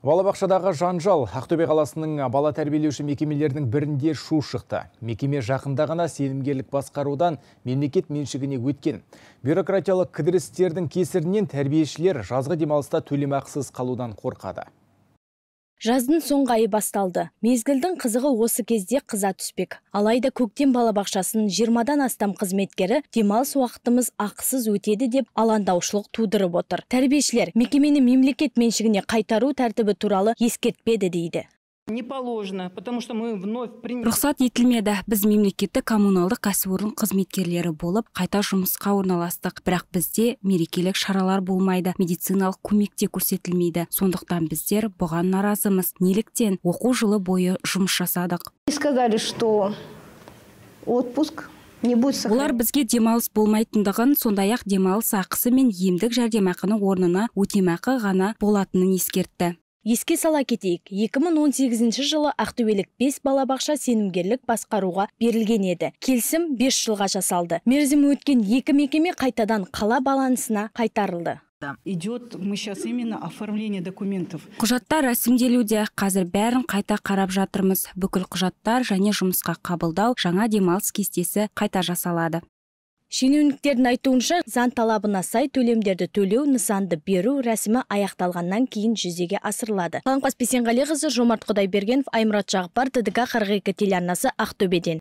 Балабақшадағы жанжал Ақтөбе қаласының бала тәрбиелеуші мекемелердің бірінде шу шықты. Мекеме жақында ғана сенімгерлік басқарудан мемлекет меншігіне өткен. Бюрократиялық кідірістердің кесірінен тәрбиешілер жазғы демалыста төлемақсыз қалудан қорқады жаздың соңғы айы басталды мезгілдің қызығы осы кезде қыза түспек алайда көктем балабақшасының жиырмадан астам қызметкері демалыс уақытымыз ақысыз өтеді деп алаңдаушылық тудырып отыр тәрбиешілер мекемені мемлекет меншігіне қайтару тәртібі туралы ескертпеді дейді не положено потому что мы вновь приняли рұқсат етілмеді біз мемлекеттік коммуналдық кәсіпорын қызметкерлері болып қайта жұмысқа орналастық бірақ бізде мерекелік шаралар болмайды медициналық көмек те көрсетілмейді сондықтан біздер бұған наразымыз неліктен оқу жылы бойы жұмыс жасадық и сказали что отпуск не будет олар бізге демалыс болмайтындығын сондай ақ демалыс ақысы мен емдік жәрдемақының орнына өтемақы ғана болатынын ескертті Еске сала кетейік, 2018 жылы ақтөбелік 5 балабақша сенімгерлік басқаруға берілген еді. Келісім 5 жылға жасалды. Мерзімі өткен екі мекеме қайтадан қала балансына қайтарылды. Идет мы сейчас именно оформление документов. Құжаттар рәсімделуде. Қазір бәрін қайта қарап жатырмыз. Бүкіл құжаттар және жұмысқа қабылдау жаңа демалыс кестесі қайта жасалады шенеуніктердің айтуынша заң талабына сай төлемдерді төлеу нысанды беру рәсімі аяқталғаннан кейін жүзеге асырылады қаламқас бейсенғалиқызы жомарт құдайбергенов аймұрат жағыпбар тдк қырық екі телеарнасы ақтөбеден